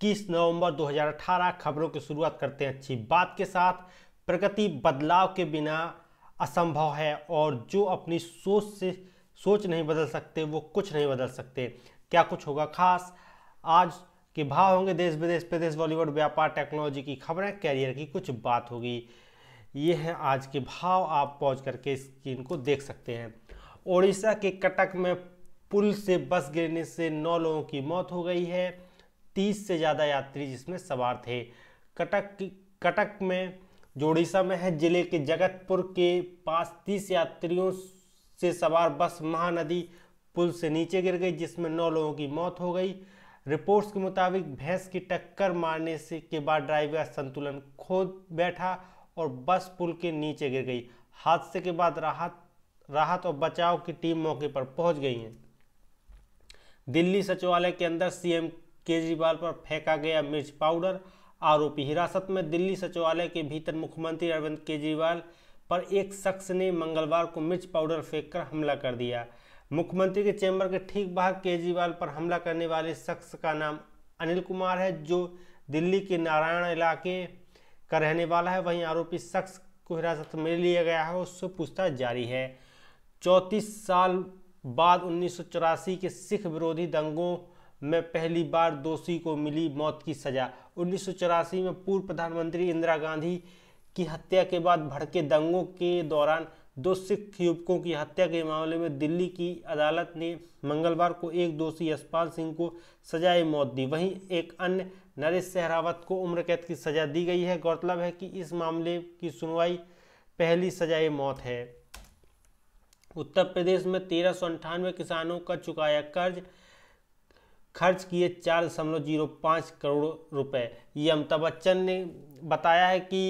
इक्कीस नवंबर 2018 खबरों की शुरुआत करते हैं अच्छी बात के साथ प्रगति बदलाव के बिना असंभव है और जो अपनी सोच से सोच नहीं बदल सकते वो कुछ नहीं बदल सकते क्या कुछ होगा खास आज के भाव होंगे देश विदेश प्रदेश बॉलीवुड व्यापार टेक्नोलॉजी की खबरें कैरियर की कुछ बात होगी ये है आज के भाव आप पहुँच करके स्क्रीन को देख सकते हैं ओडिशा के कटक में पुल से बस गिरने से नौ लोगों की मौत हो गई है तीस से ज़्यादा यात्री जिसमें सवार थे कटक कटक में जोड़ीसा में है जिले के जगतपुर के पास तीस यात्रियों से सवार बस महानदी पुल से नीचे गिर गई जिसमें नौ लोगों की मौत हो गई रिपोर्ट्स के मुताबिक भैंस की टक्कर मारने से के बाद ड्राइवर संतुलन खो बैठा और बस पुल के नीचे गिर गई हादसे के बाद राहत राहत और बचाव की टीम मौके पर पहुंच गई है दिल्ली सचिवालय के अंदर सीएम केजरीवाल पर फेंका गया मिर्च पाउडर आरोपी हिरासत में दिल्ली सचिवालय के भीतर मुख्यमंत्री अरविंद केजरीवाल पर एक शख्स ने मंगलवार को मिर्च पाउडर फेंककर हमला कर दिया मुख्यमंत्री के चैम्बर के ठीक बाहर केजरीवाल पर हमला करने वाले शख्स का नाम अनिल कुमार है जो दिल्ली के नारायण इलाके का रहने वाला है वहीं आरोपी शख्स को हिरासत में लिया गया है उससे पूछताछ जारी है चौंतीस साल बाद उन्नीस के सिख विरोधी दंगों में पहली बार दोषी को मिली मौत की सजा उन्नीस में पूर्व प्रधानमंत्री इंदिरा गांधी की हत्या के बाद भड़के दंगों के दौरान दो सिख युवकों की हत्या के मामले में दिल्ली की अदालत ने मंगलवार को एक दोषी यशपाल सिंह को सजाए मौत दी वहीं एक अन्य नरेश सहरावत को उम्र कैद की सजा दी गई है गौरतलब है कि इस मामले की सुनवाई पहली सजाए मौत है उत्तर प्रदेश में तेरह किसानों का चुकाया कर्ज खर्च किए चार दशमलव जीरो पाँच करोड़ रुपए ये अमिताभ बच्चन ने बताया है कि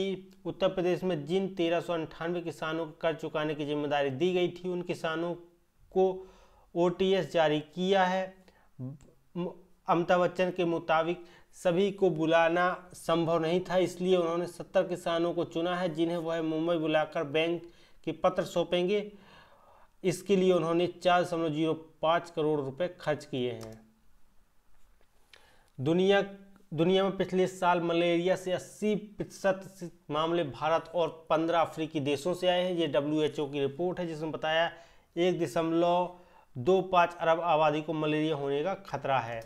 उत्तर प्रदेश में जिन तेरह सौ अंठानवे किसानों को कर्ज चुकाने की जिम्मेदारी दी गई थी उन किसानों को ओ जारी किया है अमिताभ बच्चन के मुताबिक सभी को बुलाना संभव नहीं था इसलिए उन्होंने सत्तर किसानों को चुना है जिन्हें वह मुंबई बुलाकर बैंक के पत्र सौंपेंगे इसके लिए उन्होंने चार दशमलव जीरो पाँच करोड़ रुपए खर्च किए हैं दुनिया दुनिया में पिछले साल मलेरिया से 80 प्रतिशत मामले भारत और 15 अफ्रीकी देशों से आए हैं ये डब्ल्यू की रिपोर्ट है जिसमें बताया एक दशमलव दो पाँच अरब आबादी को मलेरिया होने का खतरा है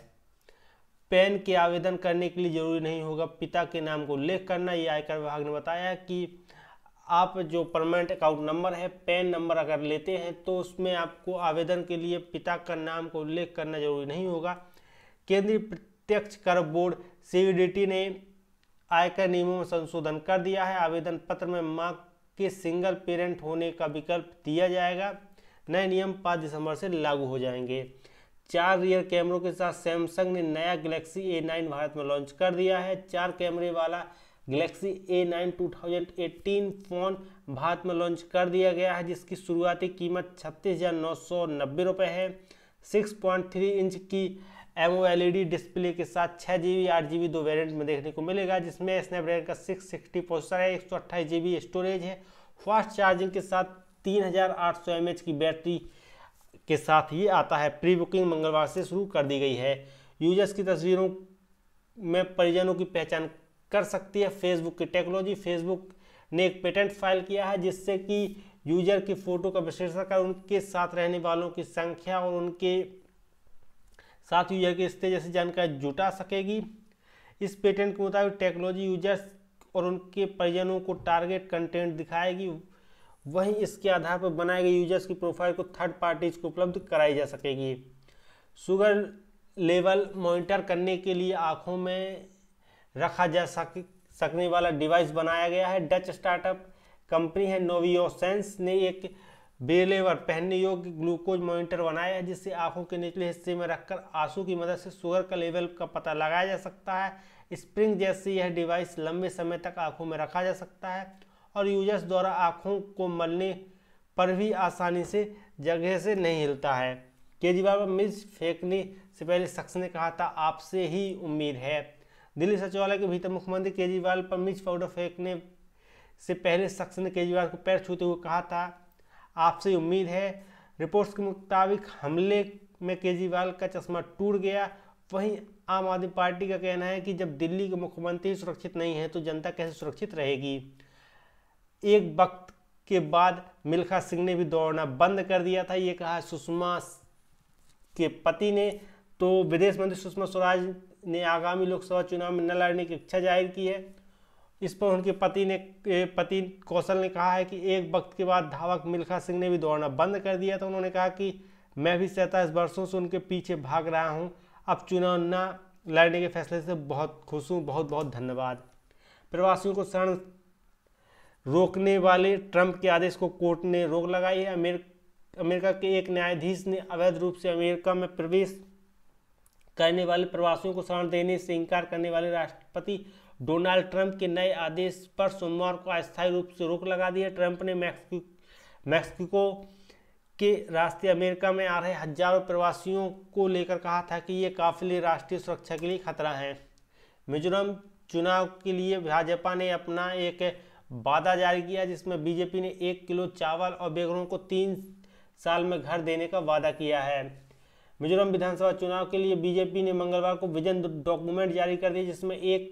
पैन के आवेदन करने के लिए जरूरी नहीं होगा पिता के नाम को उल्लेख करना ये आयकर विभाग ने बताया कि आप जो परमानेंट अकाउंट नंबर है पैन नंबर अगर लेते हैं तो उसमें आपको आवेदन के लिए पिता का नाम को उल्लेख करना जरूरी नहीं होगा केंद्रीय प्रत्यक्ष कर बोर्ड सीबीडीटी ने आयकर नियमों में संशोधन कर दिया है आवेदन पत्र में माँ के सिंगल पेरेंट होने का विकल्प दिया जाएगा नए नियम पाँच दिसंबर से लागू हो जाएंगे चार रियर कैमरों के साथ सैमसंग ने नया गैलेक्सी ए नाइन भारत में लॉन्च कर दिया है चार कैमरे वाला Galaxy A nine two thousand eighteen phone Bharat में लॉन्च कर दिया गया है जिसकी शुरुआती कीमत छत्तीस हज़ार नौ सौ नब्बे रुपये है सिक्स पॉइंट थ्री इंच की M O L E D display के साथ छः जी बी आठ जी बी दो वेरियंट में देखने को मिलेगा जिसमें स्नैपड्रैगन का सिक्स सिक्सटी प्रोसेसर है एक सौ अट्ठाईस जी बी स्टोरेज है फास्ट चार्जिंग के साथ तीन हज़ार आठ सौ एम एच की बैटरी के साथ ये आता है प्री बुकिंग मंगलवार से शुरू कर दी गई है यूजर्स की तस्वीरों में परिजनों की पहचान कर सकती है फेसबुक की टेक्नोलॉजी फेसबुक ने एक पेटेंट फाइल किया है जिससे कि यूजर की फ़ोटो का विश्लेषण कर उनके साथ रहने वालों की संख्या और उनके साथ यूजर के इससे जैसे जानकारी जुटा सकेगी इस पेटेंट के मुताबिक टेक्नोलॉजी यूजर्स और उनके परिजनों को टारगेट कंटेंट दिखाएगी वहीं इसके आधार पर बनाए गए यूजर्स की प्रोफाइल को थर्ड पार्टीज को उपलब्ध कराई जा सकेगी शुगर लेवल मॉनिटर करने के लिए आँखों में रखा जा सक सकने वाला डिवाइस बनाया गया है डच स्टार्टअप कंपनी है नोवियोसेंस ने एक बेलेवर पहनने योग्य ग्लूकोज मॉनिटर बनाया है जिससे आंखों के निचले हिस्से में रखकर आंसू की मदद से शुगर का लेवल का पता लगाया जा सकता है स्प्रिंग जैसे यह डिवाइस लंबे समय तक आंखों में रखा जा सकता है और यूजर्स द्वारा आंखों को मलने पर भी आसानी से जगह से नहीं हिलता है केजरीवाल पर मिर्च फेंकने से पहले शख्स ने कहा था आपसे ही उम्मीद है दिल्ली सचिवालय के भीतर मुख्यमंत्री केजरीवाल पर मिर्च पाउडर फेंकने से पहले शख्स ने केजरीवाल को पैर छूते हुए कहा था आपसे उम्मीद है रिपोर्ट्स के मुताबिक हमले में केजरीवाल का चश्मा टूट गया वहीं आम आदमी पार्टी का कहना है कि जब दिल्ली के मुख्यमंत्री सुरक्षित नहीं है तो जनता कैसे सुरक्षित रहेगी एक वक्त के बाद मिल्खा सिंह ने भी दौड़ना बंद कर दिया था ये कहा सुषमा के पति ने तो विदेश मंत्री सुषमा स्वराज ने आगामी लोकसभा चुनाव में न लड़ने की इच्छा जाहिर की है इस पर उनके पति ने पति कौशल ने कहा है कि एक वक्त के बाद धावक मिल्खा सिंह ने भी दौड़ना बंद कर दिया तो उन्होंने कहा कि मैं भी सैंतालीस वर्षों से उनके पीछे भाग रहा हूँ अब चुनाव न लड़ने के फैसले से बहुत खुश हूँ बहुत बहुत धन्यवाद प्रवासियों को शरण रोकने वाले ट्रंप के आदेश को कोर्ट ने रोक लगाई है अमेरिका अमेरिका के एक न्यायाधीश ने अवैध रूप से अमेरिका में प्रवेश करने वाले प्रवासियों को शरण देने से इनकार करने वाले राष्ट्रपति डोनाल्ड ट्रंप के नए आदेश पर सोमवार को अस्थायी रूप से रोक लगा दी है ट्रंप ने मैक्सिको के रास्ते अमेरिका में आ रहे हजारों प्रवासियों को लेकर कहा था कि ये काफिले राष्ट्रीय सुरक्षा के लिए खतरा है मिजोरम चुनाव के लिए भाजपा ने अपना एक वादा जारी किया जिसमें बीजेपी ने एक किलो चावल और बेगरों को तीन साल में घर देने का वादा किया है मिजोरम विधानसभा चुनाव के लिए बीजेपी ने मंगलवार को विजन डॉक्यूमेंट जारी कर दिया जिसमें एक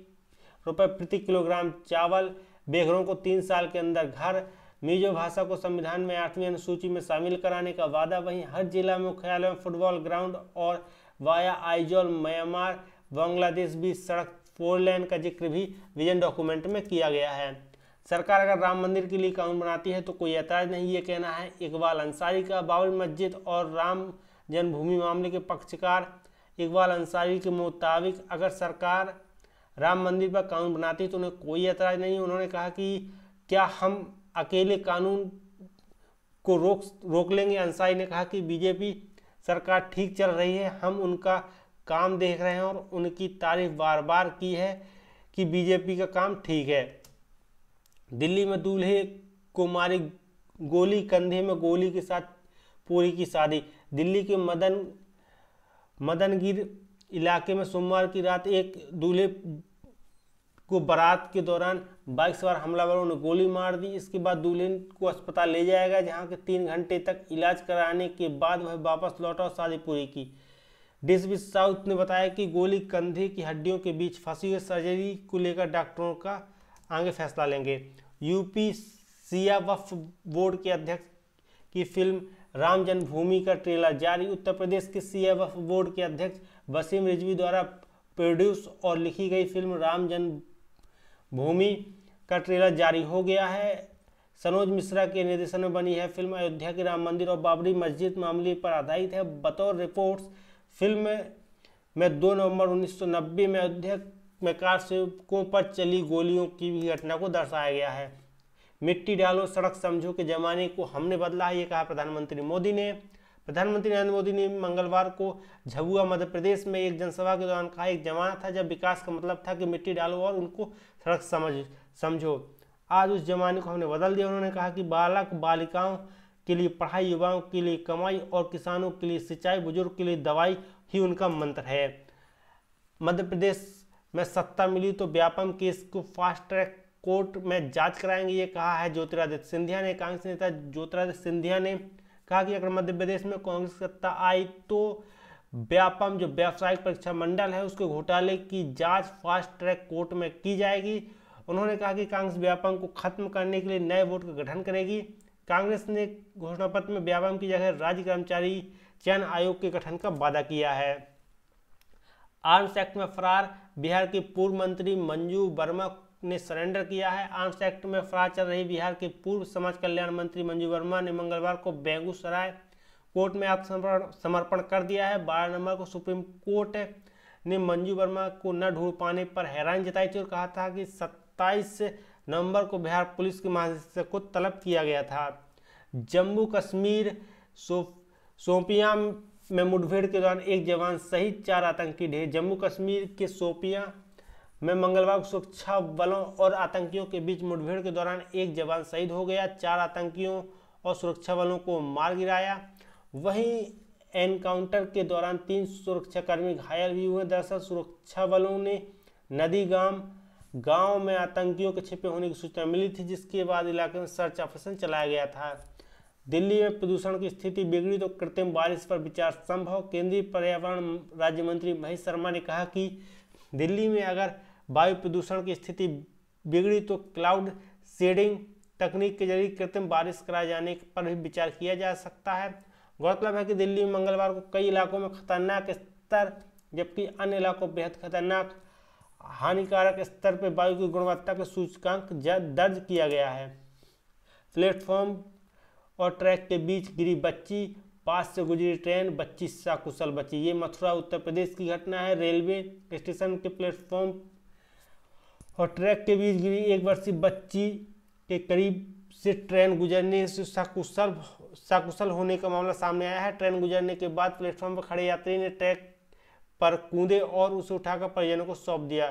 रुपये प्रति किलोग्राम चावल बेघरों को तीन साल के अंदर घर मिजो भाषा को संविधान में आठवीं अनुसूची में शामिल कराने का वादा वहीं हर जिला में मुख्यालय में फुटबॉल ग्राउंड और वाया आइजोल म्यांमार बांग्लादेश भी सड़क फोर लेन का जिक्र भी विजन डॉक्यूमेंट में किया गया है सरकार अगर राम मंदिर के लिए कानून बनाती है तो कोई ऐतराज नहीं ये कहना है इकबाल अंसारी का बाबरी मस्जिद और राम जन्मभूमि मामले के पक्षकार इकबाल अंसारी के मुताबिक अगर सरकार राम मंदिर पर कानून बनाते तो उन्हें कोई ऐतराज नहीं उन्होंने कहा कि क्या हम अकेले कानून को रोक रोक लेंगे अंसारी ने कहा कि बीजेपी सरकार ठीक चल रही है हम उनका काम देख रहे हैं और उनकी तारीफ बार बार की है कि बीजेपी का काम ठीक है दिल्ली में दूल्हे को मारी गोली कंधे में गोली के साथ पूरी की शादी दिल्ली के मदन मदनगिर इलाके में सोमवार की रात एक दूल्हे को बारात के दौरान बाइक सवार हमलावरों ने गोली मार दी इसके बाद दूल्हे को अस्पताल ले जाया गया जहां के तीन घंटे तक इलाज कराने के बाद वह वापस लौटा और पूरी की डी साउथ ने बताया कि गोली कंधे की हड्डियों के बीच फंसी हुई सर्जरी को लेकर डॉक्टरों का आगे फैसला लेंगे यूपी सिया वफ बोर्ड के अध्यक्ष की फिल्म राम जन्मभूमि का ट्रेलर जारी उत्तर प्रदेश के सिया वफ बोर्ड के अध्यक्ष वसीम रिजवी द्वारा प्रोड्यूस और लिखी गई फिल्म राम जन्मभूमि का ट्रेलर जारी हो गया है सनोज मिश्रा के निर्देशन में बनी है फिल्म अयोध्या के राम मंदिर और बाबरी मस्जिद मामले पर आधारित है बतौर रिपोर्ट्स फिल्म में दो नवंबर 1990 में अयोध्या में कार सेवकों पर चली गोलियों की भी घटना को दर्शाया गया है मिट्टी डालो सड़क समझो के जमाने को हमने बदला है ये कहा प्रधानमंत्री मोदी ने प्रधानमंत्री नरेंद्र मोदी ने मंगलवार को झबुआ मध्य प्रदेश में एक जनसभा के दौरान कहा एक जमाना था जब विकास का मतलब था कि मिट्टी डालो और उनको सड़क समझ समझो आज उस जमाने को हमने बदल दिया उन्होंने कहा कि बालक बालिकाओं के लिए पढ़ाई युवाओं के लिए कमाई और किसानों के लिए सिंचाई बुजुर्ग के लिए दवाई ही उनका मंत्र है मध्य प्रदेश में सत्ता मिली तो व्यापम केस को फास्ट ट्रैक कोर्ट में जांच कराएंगे ये कहा है ज्योतिरादित्य सिंधिया ने कांग्रेस नेता ज्योतिरादित्य सिंधिया ने कहा कि अगर मध्य प्रदेश में कांग्रेस सत्ता आई तो व्यापम जो व्यावसायिक परीक्षा मंडल है उसके घोटाले की जांच फास्ट ट्रैक कोर्ट में की जाएगी उन्होंने कहा कि कांग्रेस व्यापम को खत्म करने के लिए नए बोर्ड का गठन करेगी कांग्रेस ने घोषणा पत्र में व्यापम की जगह राज्य कर्मचारी चयन आयोग के गठन का वादा किया है आर्म्स एक्ट में फरार बिहार के पूर्व मंत्री मंजू वर्मा ने सरेंडर किया है आर्म्स एक्ट में फरार चल रही बिहार के पूर्व समाज कल्याण मंत्री मंजू वर्मा ने मंगलवार को बेगूसराय कोर्ट में आत्मसमर्पण कर दिया है बारह नंबर को सुप्रीम कोर्ट ने मंजू वर्मा को न ढूंढ पाने पर हैरान जताई थी और कहा था कि सत्ताईस नवंबर को बिहार पुलिस के महानिदेशक को तलब किया गया था जम्मू कश्मीर शोपिया सोपियां में मुठभेड़ के दौरान एक जवान सहित चार आतंकी ढेर जम्मू कश्मीर के सोपियां में मंगलवार को सुरक्षा बलों और आतंकियों के बीच मुठभेड़ के दौरान एक जवान शहीद हो गया चार आतंकियों और सुरक्षा बलों को मार गिराया वहीं एनकाउंटर के दौरान तीन सुरक्षाकर्मी घायल भी हुए दरअसल सुरक्षा बलों ने नदी गांव गांव में आतंकियों के छिपे होने की सूचना मिली थी जिसके बाद इलाके में सर्च ऑपरेशन चलाया गया था दिल्ली में प्रदूषण की स्थिति बिगड़ी तो कृत्रिम बारिश पर विचार संभव केंद्रीय पर्यावरण राज्य मंत्री महेश शर्मा ने कहा कि दिल्ली में अगर वायु प्रदूषण की स्थिति बिगड़ी तो क्लाउड सेडिंग तकनीक के जरिए कृत्रिम बारिश कराए जाने पर भी विचार किया जा सकता है गौरतलब है कि दिल्ली में मंगलवार को कई इलाकों में खतरनाक स्तर जबकि अन्य इलाकों बेहद खतरनाक हानिकारक स्तर पर वायु की गुणवत्ता का सूचकांक दर्ज किया गया है प्लेटफॉर्म और ट्रैक के बीच गिरी बच्ची पास से गुजरी ट्रेन बच्ची सा कुशल बची ये मथुरा उत्तर प्रदेश की घटना है रेलवे स्टेशन के प्लेटफॉर्म और ट्रैक के बीच गिरी एक वर्षीय बच्ची के करीब से ट्रेन गुजरने से सकुशल सकुशल होने का मामला सामने आया है ट्रेन गुजरने के बाद प्लेटफॉर्म पर खड़े यात्री ने ट्रैक पर कूदे और उसे उठाकर परिजनों को सौंप दिया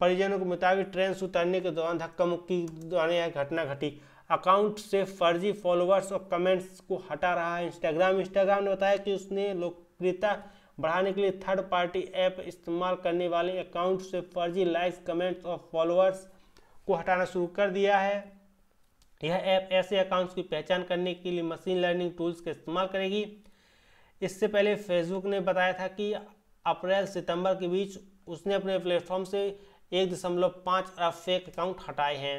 परिजनों के मुताबिक ट्रेन से उतरने के दौरान धक्का मुक्की दौरान यह घटना घटी अकाउंट से फर्जी फॉलोअर्स और कमेंट्स को हटा रहा है इंस्टाग्राम इंस्टाग्राम ने बताया कि उसने लोकप्रियता बढ़ाने के लिए थर्ड पार्टी ऐप इस्तेमाल करने वाले अकाउंट से फर्जी लाइक्स कमेंट्स और फॉलोअर्स को हटाना शुरू कर दिया है यह ऐप ऐसे अकाउंट्स की पहचान करने के लिए मशीन लर्निंग टूल्स का इस्तेमाल करेगी इससे पहले फेसबुक ने बताया था कि अप्रैल सितंबर के बीच उसने अपने प्लेटफॉर्म से एक दशमलव पाँच अरब फेक अकाउंट हटाए हैं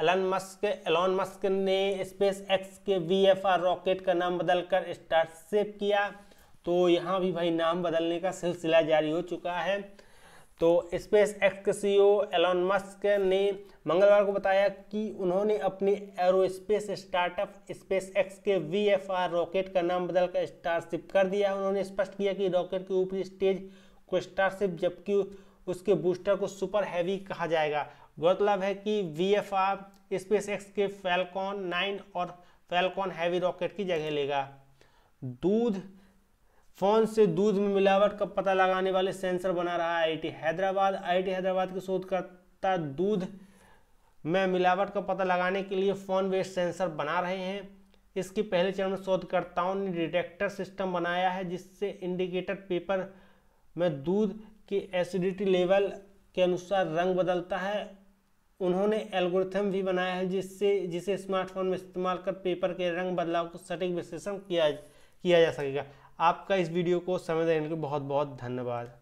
एलन मस्क एलॉन मस्क ने स्पेस एक्स के वी एफ आर रॉकेट का नाम बदलकर स्टारसेप किया तो यहाँ भी भाई नाम बदलने का सिलसिला जारी हो चुका है तो स्पेस एक्स के सी ओ मस्क ने मंगलवार को बताया कि उन्होंने अपने एरोस्पेस स्टार्टअप स्पेस एक्स के वी एफ आर रॉकेट का नाम बदलकर स्टारशिप कर दिया उन्होंने स्पष्ट किया कि रॉकेट के ऊपरी स्टेज को स्टारशिप जबकि उसके बूस्टर को सुपर हैवी कहा जाएगा गौरतलब है कि V F R SpaceX के फैलकॉन नाइन और फैलकॉन हैवी रॉकेट की जगह लेगा दूध फोन से दूध में मिलावट का पता लगाने वाले सेंसर बना रहा है आईटी हैदराबाद आईटी हैदराबाद के शोधकर्ता दूध में मिलावट का पता लगाने के लिए फोन वेस्ट सेंसर बना रहे हैं इसके पहले चरण में शोधकर्ताओं ने डिटेक्टर सिस्टम बनाया है जिससे इंडिकेटर पेपर में दूध की एसिडिटी लेवल के अनुसार रंग बदलता है उन्होंने एल्गोरिथम भी बनाया है जिससे जिसे स्मार्टफोन में इस्तेमाल कर पेपर के रंग बदलाव को सटीक विश्लेषण किया किया जा सकेगा आपका इस वीडियो को समय देने के लिए बहुत बहुत धन्यवाद